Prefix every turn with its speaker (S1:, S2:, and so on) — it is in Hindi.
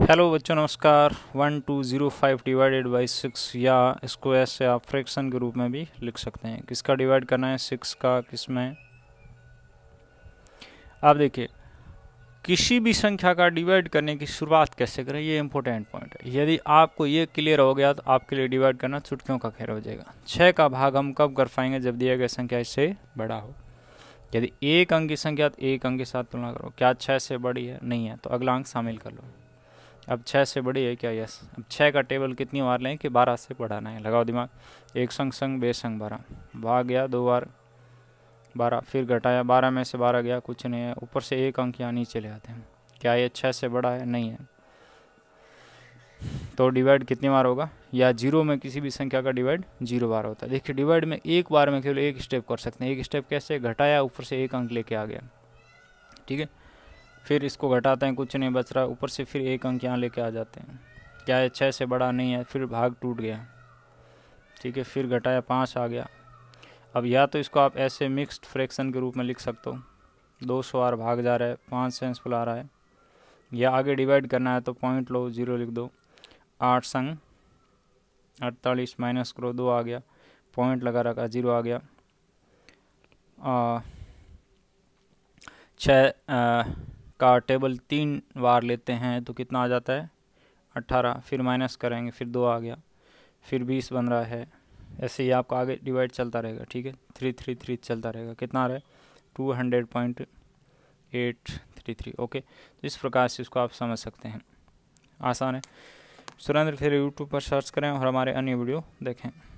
S1: हेलो बच्चों नमस्कार one two zero five divided by six या इसको ऐसे आप फ्रैक्शन के रूप में भी लिख सकते हैं किसका डिवाइड करना है सिक्स का किस में आप देखिए किसी भी संख्या का डिवाइड करने की शुरुआत कैसे करें ये इंपॉर्टेंट पॉइंट है यदि आपको ये क्लियर हो गया तो आपके लिए डिवाइड करना चुटकियों का खेल हो जाएगा छः का भाग हम कब कर पाएंगे जब दिया गया संख्या इससे बड़ा हो यदि एक अंक की संख्या तो एक अंक के साथ तुलना करो क्या छः से बड़ी है नहीं है तो अगला अंक शामिल कर लो अब छः से बड़ी है क्या यस अब छः का टेबल कितनी बार लें कि बारह से बढ़ाना है लगाओ दिमाग एक संग संग बे संग बारह भाग गया दो बार बारह फिर घटाया बारह में से बारह गया कुछ नहीं है ऊपर से एक अंक यहाँ नीचे ले आते हैं क्या ये छः से बड़ा है नहीं है तो डिवाइड कितनी बार होगा या जीरो में किसी भी संख्या का डिवाइड जीरो बार होता है देखिए डिवाइड में एक बार में केवल एक स्टेप कर सकते हैं एक स्टेप कैसे घटाया ऊपर से एक अंक लेके आ गया ठीक है फिर इसको घटाते हैं कुछ नहीं बच रहा ऊपर से फिर एक अंक यहाँ लेके आ जाते हैं क्या है छः से बड़ा नहीं है फिर भाग टूट गया ठीक है फिर घटाया पाँच आ गया अब या तो इसको आप ऐसे मिक्स्ड फ्रैक्शन के रूप में लिख सकते हो दो सौ आर भाग जा रहा है पाँच सेंस आ रहा है या आगे डिवाइड करना है तो पॉइंट लो ज़ीरो लिख दो आठ संग अड़तालीस माइनस करो दो आ गया पॉइंट लगा रखा जीरो आ गया छः का टेबल तीन बार लेते हैं तो कितना आ जाता है अट्ठारह फिर माइनस करेंगे फिर दो आ गया फिर बीस बन रहा है ऐसे ही आपका आगे डिवाइड चलता रहेगा ठीक है थ्री थ्री थ्री चलता रहेगा कितना आ रहा है two hundred point eight three three okay तो इस प्रकार से इसको आप समझ सकते हैं आसान है सुरेंद्र फिर यूट्यूब पर सर्च करें और हमारे अन्य वीडियो देखें